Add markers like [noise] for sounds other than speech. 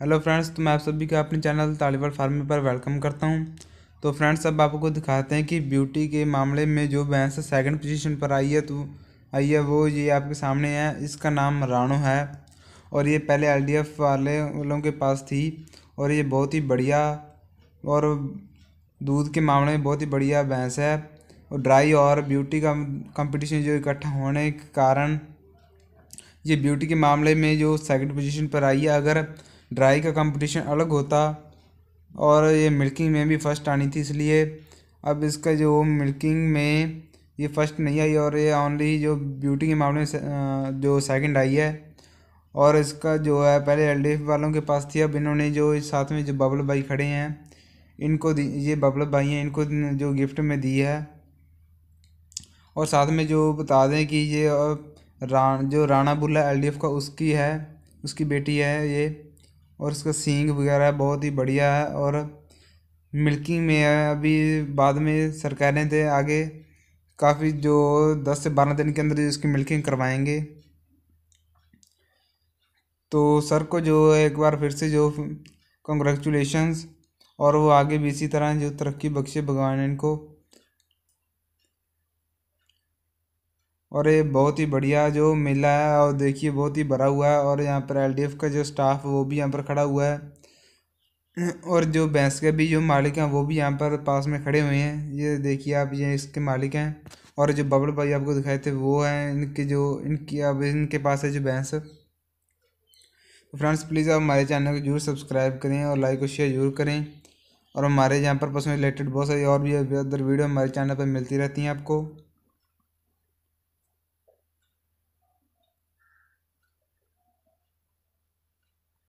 hello friends तो मैं आप सभी का अपने चैनल तालीबर फार्मी पर वेलकम करता हूं तो फ्रेंड्स अब आपको दिखाते हैं कि ब्यूटी के मामले में जो भैंस सेकंड पोजीशन पर आई है तो आई है वो ये आपके सामने है इसका नाम राणो है और ये पहले एल वाले वालों के पास थी और ये बहुत ही बढ़िया और दूध के मामले में बहुत ही बढ़िया भैंस है और ड्राई और ब्यूटी का कंपटीशन जो इकट्ठा होने के कारण ये ब्यूटी के मामले में जो सेकंड पोजीशन पर आई है अगर ड्राई का कंपटीशन अलग होता और ये मिल्किंग में भी फर्स्ट आनी थी इसलिए अब इसका जो मिल्किंग में ये फर्स्ट नहीं आई और ये ऑनली जो ब्यूटी के मामले में जो सेकंड आई है और इसका जो है पहले एल वालों के पास थी अब इन्होंने जो साथ में जो बबल भाई खड़े हैं इनको दी ये बबल भाई हैं इनको जो गिफ्ट में दी है और साथ में जो बता दें कि ये रा जो राणा बुल्ला एल का उसकी है उसकी बेटी है ये और इसका सींग वगैरह बहुत ही बढ़िया है और मिल्किंग में है अभी बाद में सरकारें थे आगे काफ़ी जो दस से बारह दिन के अंदर इसकी मिल्किंग करवाएंगे तो सर को जो एक बार फिर से जो कंग्रेचुलेशंस और वो आगे भी इसी तरह जो तरक्की बख्शे भगवान इनको और ये बहुत ही बढ़िया जो मेला है और देखिए बहुत ही भरा हुआ है और यहाँ पर एलडीएफ का जो स्टाफ वो भी यहाँ पर खड़ा हुआ है [clears throat] और जो भैंस के भी जो मालिक हैं वो भी यहाँ पर पास में खड़े हुए हैं ये देखिए आप ये इसके मालिक हैं और जो बबल भाई आपको दिखाए थे वो हैं इनके जो इनकी अब इनके पास है जो भैंस तो फ्रेंड्स प्लीज़ आप हमारे चैनल को जरूर सब्सक्राइब करें और लाइक और शेयर जरूर करें और हमारे यहाँ पर पशु रिलेटेड बहुत सारी और भी अदर वीडियो हमारे चैनल पर मिलती रहती हैं आपको